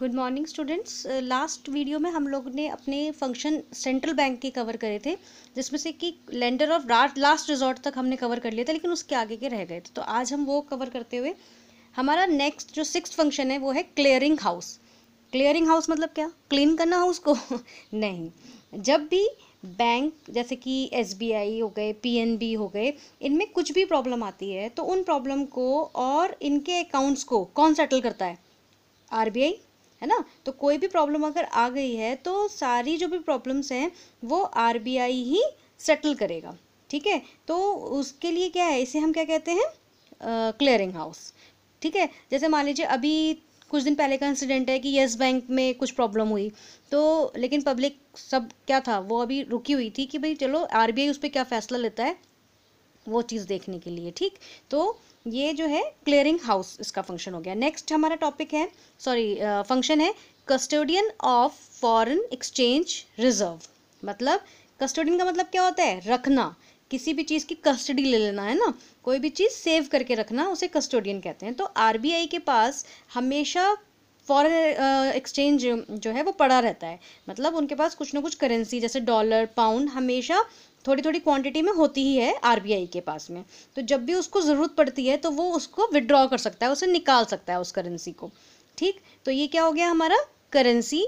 good morning students last video में हम लोग ने अपने फंक्शन सेंट्रल बैंक के कवर करे थे जिसमें से कि लेंडर ऑफ लास्ट रिजॉर्ट तक हमने कवर कर लिया था लेकिन उसके आगे के रह गए थे तो आज हम वो कवर करते हुए हमारा नेक्स्ट जो सिक्स फंक्शन है वो है क्लियरिंग हाउस क्लियरिंग हाउस मतलब क्या क्लीन करना हाउस को नहीं जब भी बैंक जैसे कि एस हो गए पी हो गए इनमें कुछ भी प्रॉब्लम आती है तो उन प्रॉब्लम को और इनके अकाउंट्स को कौन सेटल करता है आर है ना तो कोई भी प्रॉब्लम अगर आ गई है तो सारी जो भी प्रॉब्लम्स हैं वो आर ही सेटल करेगा ठीक है तो उसके लिए क्या है इसे हम क्या कहते हैं क्लियरिंग हाउस ठीक है जैसे मान लीजिए अभी कुछ दिन पहले का इंसिडेंट है कि येस बैंक में कुछ प्रॉब्लम हुई तो लेकिन पब्लिक सब क्या था वो अभी रुकी हुई थी कि भाई चलो आरबीआई उस पर क्या फैसला लेता है वो चीज़ देखने के लिए ठीक तो ये जो है क्लियरिंग हाउस इसका फंक्शन हो गया नेक्स्ट हमारा टॉपिक है सॉरी फंक्शन है custodian of foreign exchange reserve मतलब कस्टोडियन का मतलब क्या होता है रखना किसी भी चीज़ की कस्टडी ले लेना है ना कोई भी चीज़ सेव करके रखना उसे कस्टोडियन कहते हैं तो आर के पास हमेशा फॉरेन एक्सचेंज जो है वो पड़ा रहता है मतलब उनके पास कुछ ना कुछ करेंसी जैसे डॉलर पाउंड हमेशा थोड़ी थोड़ी क्वांटिटी में होती ही है आरबीआई के पास में तो जब भी उसको ज़रूरत पड़ती है तो वो उसको विड्रॉ कर सकता है उसे निकाल सकता है उस करेंसी को ठीक तो ये क्या हो गया हमारा करेंसी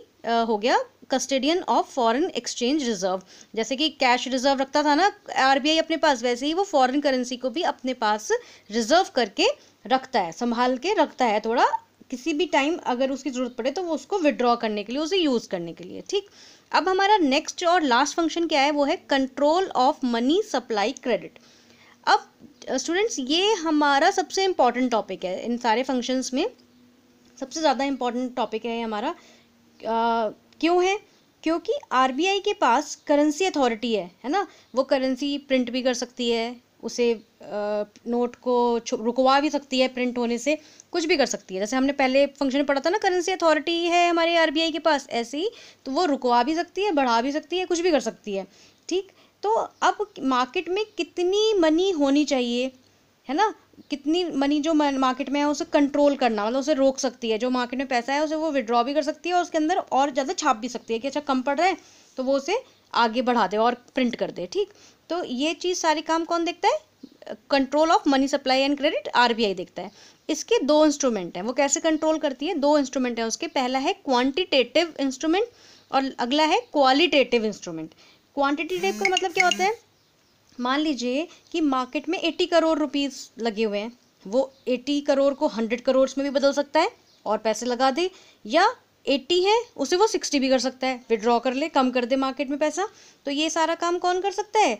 हो गया custodian of foreign exchange reserve जैसे कि कैश रिजर्व रखता था ना आरबीआई अपने पास वैसे ही वो फॉरेन करेंसी को भी अपने पास रिजर्व करके रखता है संभाल के रखता है थोड़ा किसी भी टाइम अगर उसकी ज़रूरत पड़े तो वो उसको विड्रॉ करने के लिए उसे यूज़ करने के लिए ठीक अब हमारा नेक्स्ट और लास्ट फंक्शन क्या है वो है control of money supply credit अब स्टूडेंट्स uh, ये हमारा सबसे इम्पॉर्टेंट टॉपिक है इन सारे फंक्शंस में सबसे ज़्यादा इम्पॉर्टेंट टॉपिक है हमारा uh, क्यों है क्योंकि आरबीआई के पास करेंसी अथॉरिटी है है ना वो करेंसी प्रिंट भी कर सकती है उसे नोट को रुकवा भी सकती है प्रिंट होने से कुछ भी कर सकती है जैसे हमने पहले फंक्शन में पढ़ा था ना करेंसी अथॉरिटी है हमारे आरबीआई के पास ऐसी तो वो रुकवा भी सकती है बढ़ा भी सकती है कुछ भी कर सकती है ठीक तो अब मार्केट में कितनी मनी होनी चाहिए है ना कितनी मनी जो मार्केट में है उसे कंट्रोल करना मतलब उसे रोक सकती है जो मार्केट में पैसा है उसे वो विड्रॉ भी कर सकती है और उसके अंदर और ज़्यादा छाप भी सकती है कि अच्छा कम पड़ रहा है तो वो उसे आगे बढ़ा दे और प्रिंट कर दे ठीक तो ये चीज़ सारे काम कौन देखता है control of money supply and credit आर देखता है इसके दो इंस्ट्रूमेंट हैं वो कैसे कंट्रोल करती है दो इंस्ट्रूमेंट हैं उसके पहला है क्वान्टिटेटिव इंस्ट्रूमेंट और अगला है क्वालिटेटिव इंस्ट्रूमेंट क्वान्टिटेटिव का मतलब क्या होता है मान लीजिए कि मार्केट में एट्टी करोड़ रुपीज़ लगे हुए हैं वो एट्टी करोड़ को हंड्रेड करोड़ में भी बदल सकता है और पैसे लगा दे या एट्टी है उसे वो सिक्सटी भी कर सकता है विड्रॉ कर ले कम कर दे मार्केट में पैसा तो ये सारा काम कौन कर सकता है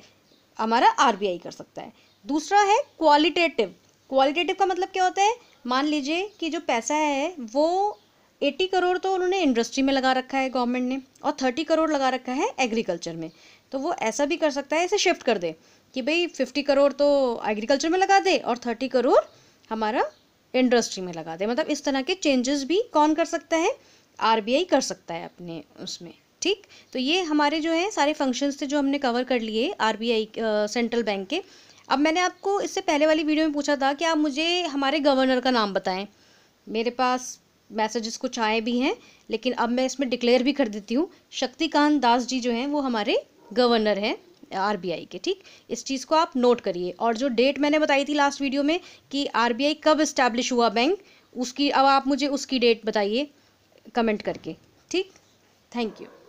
हमारा आर कर सकता है दूसरा है क्वालिटेटिव क्वालिटेटिव का मतलब क्या होता है मान लीजिए कि जो पैसा है वो एट्टी करोड़ तो उन्होंने इंडस्ट्री में लगा रखा है गवर्नमेंट ने और थर्टी करोड़ लगा रखा है एग्रीकल्चर में तो वो ऐसा भी कर सकता है इसे शिफ्ट कर दे कि भाई फिफ्टी करोड़ तो एग्रीकल्चर में लगा दे और थर्टी करोड़ हमारा इंडस्ट्री में लगा दे मतलब इस तरह के चेंजेस भी कौन कर सकता है आर कर सकता है अपने उसमें ठीक तो ये हमारे जो हैं सारे फंक्शंस थे जो हमने कवर कर लिए आर सेंट्रल बैंक के अब मैंने आपको इससे पहले वाली वीडियो में पूछा था कि आप मुझे हमारे गवर्नर का नाम बताएं मेरे पास मैसेजेस कुछ आए भी हैं लेकिन अब मैं इसमें डिक्लेयर भी कर देती हूँ शक्तिकांत दास जी जो हैं वो हमारे गवर्नर हैं आरबीआई के ठीक इस चीज़ को आप नोट करिए और जो डेट मैंने बताई थी लास्ट वीडियो में कि आरबीआई कब इस्टेब्लिश हुआ बैंक उसकी अब आप मुझे उसकी डेट बताइए कमेंट करके ठीक थैंक यू